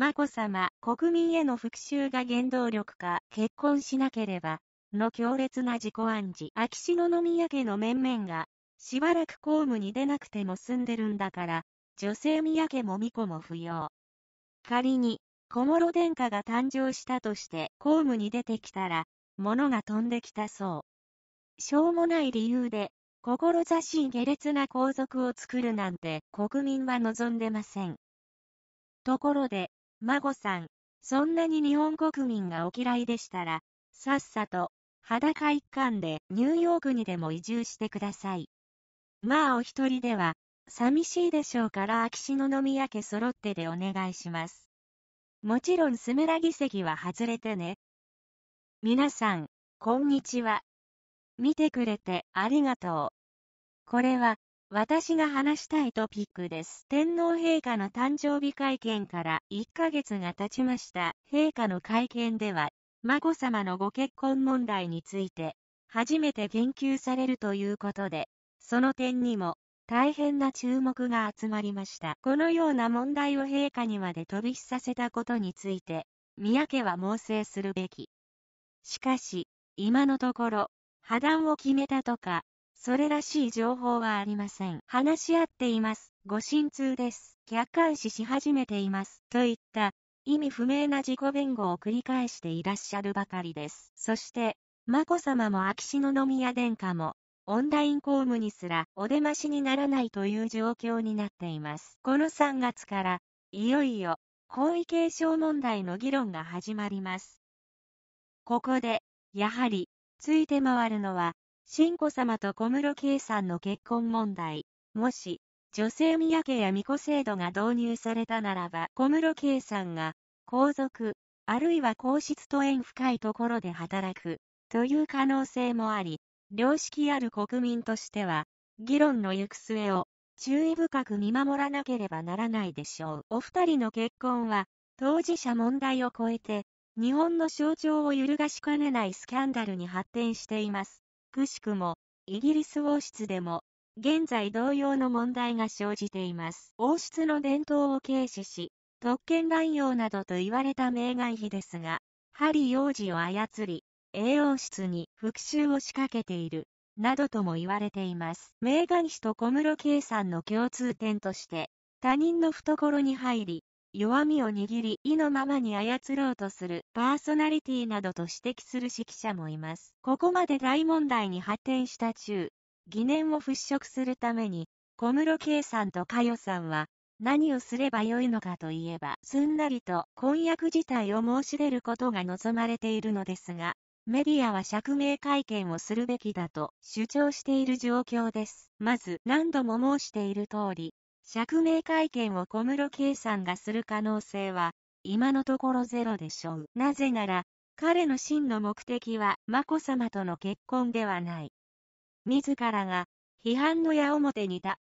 眞子さま、国民への復讐が原動力か、結婚しなければ、の強烈な自己暗示。秋篠宮家の面々が、しばらく公務に出なくても済んでるんだから、女性宮家も巫女も不要。仮に、小諸殿下が誕生したとして公務に出てきたら、物が飛んできたそう。しょうもない理由で、志下劣な皇族を作るなんて国民は望んでません。ところで、孫さん、そんなに日本国民がお嫌いでしたら、さっさと、裸一貫でニューヨークにでも移住してください。まあお一人では、寂しいでしょうから秋篠宮家揃ってでお願いします。もちろんスメラ議席は外れてね。皆さん、こんにちは。見てくれてありがとう。これは、私が話したいトピックです。天皇陛下の誕生日会見から1ヶ月が経ちました。陛下の会見では、まこさまのご結婚問題について、初めて言及されるということで、その点にも、大変な注目が集まりました。このような問題を陛下にまで飛び火させたことについて、宮家は猛省するべき。しかし、今のところ、破談を決めたとか、それらしい情報はありません。話し合っています。ご心痛です。客観視し始めています。といった、意味不明な自己弁護を繰り返していらっしゃるばかりです。そして、眞子さまも秋篠宮殿下も、オンライン公務にすらお出ましにならないという状況になっています。この3月から、いよいよ、皇位継承問題の議論が始まります。ここで、やはり、ついて回るのは、信子様と小室圭さんの結婚問題。もし、女性宮家や巫女制度が導入されたならば、小室圭さんが、皇族、あるいは皇室と縁深いところで働く、という可能性もあり、良識ある国民としては、議論の行く末を、注意深く見守らなければならないでしょう。お二人の結婚は、当事者問題を超えて、日本の象徴を揺るがしかねないスキャンダルに発展しています。くしくも、イギリス王室でも、現在同様の問題が生じています。王室の伝統を軽視し、特権乱用などと言われたメーガン妃ですが、ハリー王子を操り、栄王室に復讐を仕掛けている、などとも言われています。メーガン妃と小室圭さんの共通点として、他人の懐に入り、弱みを握り、意のままに操ろうとする、パーソナリティなどと指摘する指揮者もいます。ここまで大問題に発展した中、疑念を払拭するために、小室圭さんと佳代さんは、何をすればよいのかといえば、すんなりと婚約自体を申し出ることが望まれているのですが、メディアは釈明会見をするべきだと主張している状況です。まず、何度も申している通り、釈明会見を小室圭さんがする可能性は、今のところゼロでしょう。なぜなら、彼の真の目的は、眞子さまとの結婚ではない。自らが、批判の矢面にた。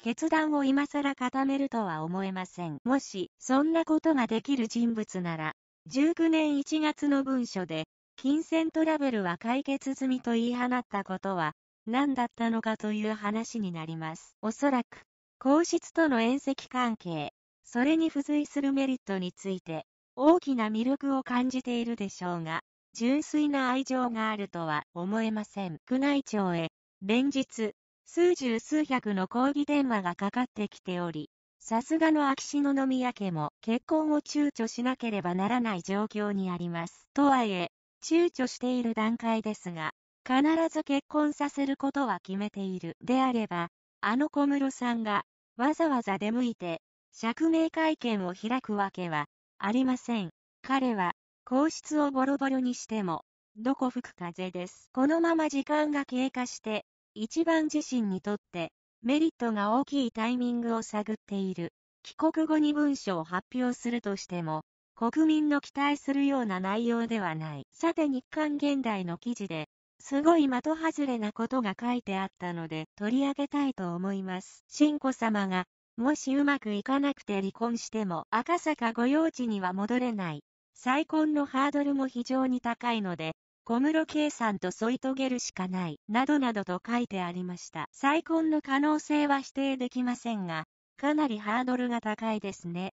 決断を今更固めるとは思えません。もし、そんなことができる人物なら、19年1月の文書で、金銭トラブルは解決済みと言い放ったことは、何だったのかという話になります。おそらく、皇室との縁石関係、それに付随するメリットについて、大きな魅力を感じているでしょうが、純粋な愛情があるとは思えません。宮内庁へ、連日、数十数百の抗議電話がかかってきており、さすがの秋篠宮家も結婚を躊躇しなければならない状況にあります。とはいえ、躊躇している段階ですが、必ず結婚させることは決めている。であれば、あの小室さんが、わざわざ出向いて、釈明会見を開くわけは、ありません。彼は、皇室をボロボロにしても、どこ吹く風です。このまま時間が経過して、一番自身にとって、メリットが大きいタイミングを探っている。帰国後に文書を発表するとしても、国民の期待するような内容ではない。さて日刊現代の記事で、すごい的外れなことが書いてあったので取り上げたいと思います。新子様が、もしうまくいかなくて離婚しても赤坂御用地には戻れない。再婚のハードルも非常に高いので、小室圭さんと添い遂げるしかない、などなどと書いてありました。再婚の可能性は否定できませんが、かなりハードルが高いですね。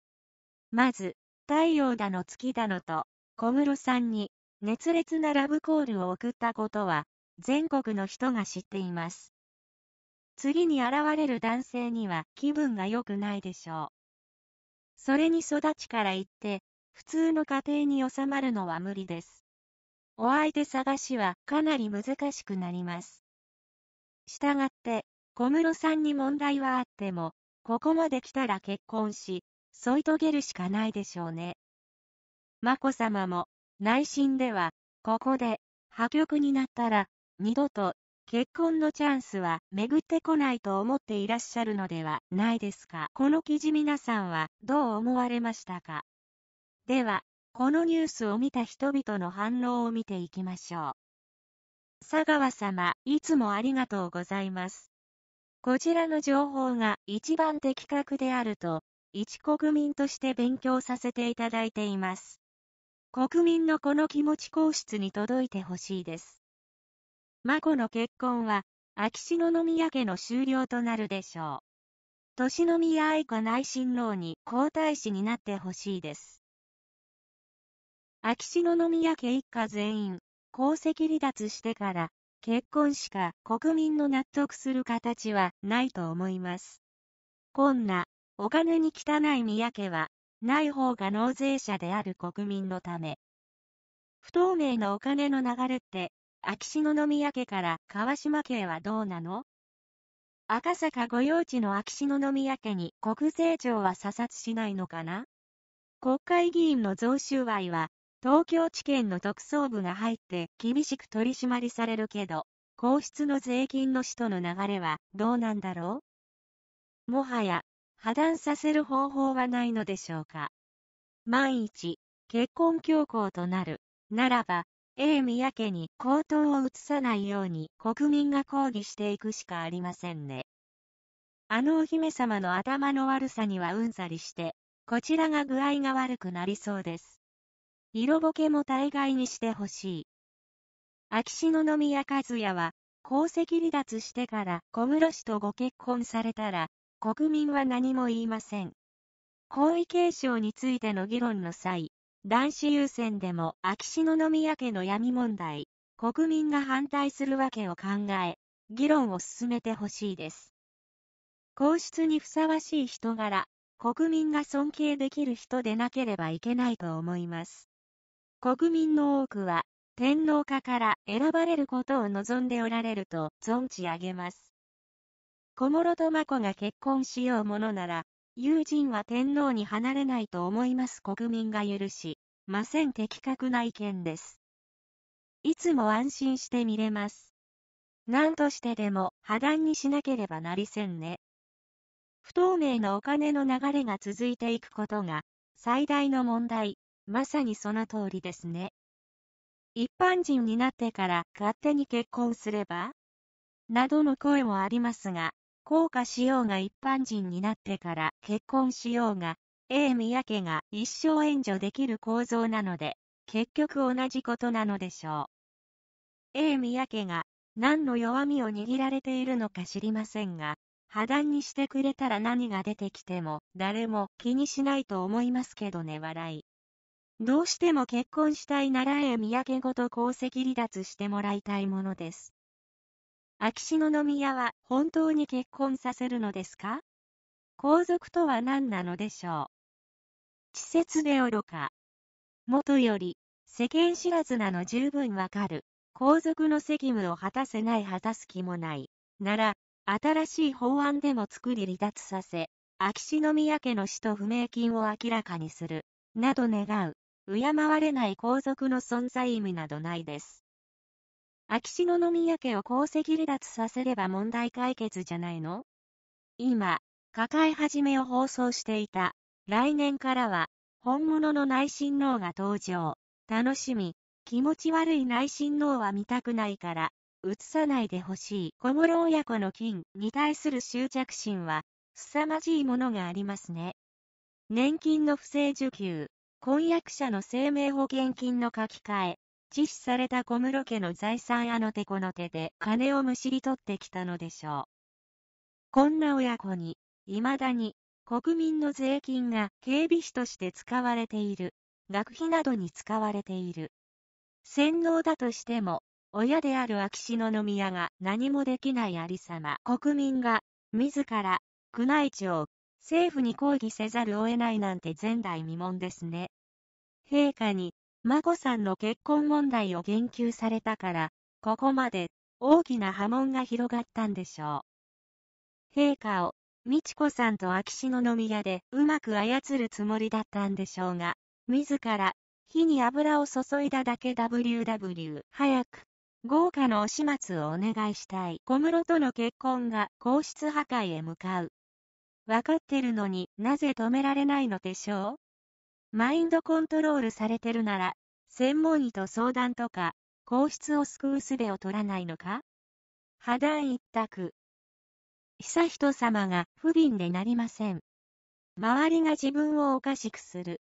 まず、太陽だの月だのと、小室さんに、熱烈なラブコールを送ったことは、全国の人が知っています。次に現れる男性には気分が良くないでしょう。それに育ちから言って、普通の家庭に収まるのは無理です。お相手探しはかなり難しくなります。したがって、小室さんに問題はあっても、ここまで来たら結婚し、添い遂げるしかないでしょうね。眞子さまも、内心では、ここで、破局になったら、二度と、結婚のチャンスは巡ってこないと思っていらっしゃるのではないですか。この記事皆さんはどう思われましたかでは、このニュースを見た人々の反応を見ていきましょう。佐川様、いつもありがとうございます。こちらの情報が一番的確であると、一国民として勉強させていただいています。国民のこの気持ち皇室に届いてほしいです。眞子の結婚は、秋篠宮家の終了となるでしょう。年宮愛子内親王に皇太子になってほしいです。秋篠宮家一家全員、皇籍離脱してから、結婚しか国民の納得する形はないと思います。こんな、お金に汚い宮家は、ない方が納税者である国民のため。不透明なお金の流れって、秋篠宮家から川島家はどうなの赤坂御用地の秋篠宮家に国税庁は査察しないのかな国会議員の贈収賄は、東京地検の特捜部が入って厳しく取り締まりされるけど、皇室の税金の使途の流れはどうなんだろうもはや破断させる方法はないのでしょうか。万一、結婚強行となる、ならば、永宮家に高騰を移さないように国民が抗議していくしかありませんね。あのお姫様の頭の悪さにはうんざりして、こちらが具合が悪くなりそうです。色ぼけも大概にしてほしい。秋篠宮和也は、皇籍離脱してから小室氏とご結婚されたら、国民は何も言いません。皇位継承についての議論の際、男子優先でも秋篠宮家の闇問題、国民が反対するわけを考え、議論を進めてほしいです。皇室にふさわしい人柄、国民が尊敬できる人でなければいけないと思います。国民の多くは、天皇家から選ばれることを望んでおられると存じ上げます。小室と真子が結婚しようものなら、友人は天皇に離れないと思います国民が許し、ません的確な意見です。いつも安心して見れます。何としてでも破談にしなければなりせんね。不透明なお金の流れが続いていくことが最大の問題、まさにその通りですね。一般人になってから勝手に結婚すればなどの声もありますが、降下しようが一般人になってから結婚しようが、A 三宅が一生援助できる構造なので、結局同じことなのでしょう。A 三宅が何の弱みを握られているのか知りませんが、破談にしてくれたら何が出てきても誰も気にしないと思いますけどね笑い。どうしても結婚したいなら A 三宅ごと功績離脱してもらいたいものです。秋篠宮は本当に結婚させるのですか皇族とは何なのでしょう稚拙で愚か。もとより、世間知らずなの十分わかる。皇族の責務を果たせない果たす気もない。なら、新しい法案でも作り離脱させ、秋篠宮家の死と不明金を明らかにする、など願う、敬われない皇族の存在意味などないです。秋篠宮家を皇籍離脱させれば問題解決じゃないの今、抱え始めを放送していた。来年からは、本物の内親王が登場。楽しみ。気持ち悪い内親王は見たくないから、映さないでほしい。小室親子の金に対する執着心は、凄まじいものがありますね。年金の不正受給、婚約者の生命保険金の書き換え、致死された小室家の財産あの手この手で金をむしり取ってきたのでしょう。こんな親子に、未だに、国民の税金が警備費として使われている。学費などに使われている。洗脳だとしても、親である秋篠宮が何もできないありさま。国民が、自ら、宮内庁、政府に抗議せざるを得ないなんて前代未聞ですね。陛下に、眞子さんの結婚問題を言及されたから、ここまで大きな波紋が広がったんでしょう。陛下を、美智子さんと秋篠宮でうまく操るつもりだったんでしょうが、自ら火に油を注いだだけ WW 早く豪華のお始末をお願いしたい小室との結婚が皇室破壊へ向かう。わかってるのになぜ止められないのでしょうマインドコントロールされてるなら、専門医と相談とか、皇室を救う術を取らないのか破談一択。悠仁さまが不憫でなりません。周りが自分をおかしくする。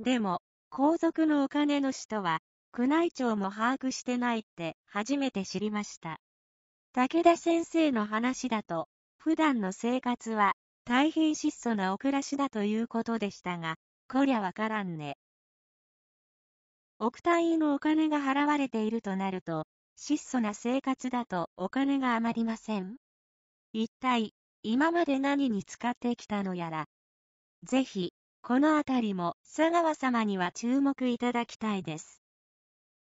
でも、皇族のお金の使途は、宮内庁も把握してないって初めて知りました。武田先生の話だと、普段の生活は大変質素なお暮らしだということでしたが、こりゃわからんね。億単位のお金が払われているとなると、質素な生活だとお金が余りません。一体、今まで何に使ってきたのやら。ぜひ、このあたりも佐川様には注目いただきたいです。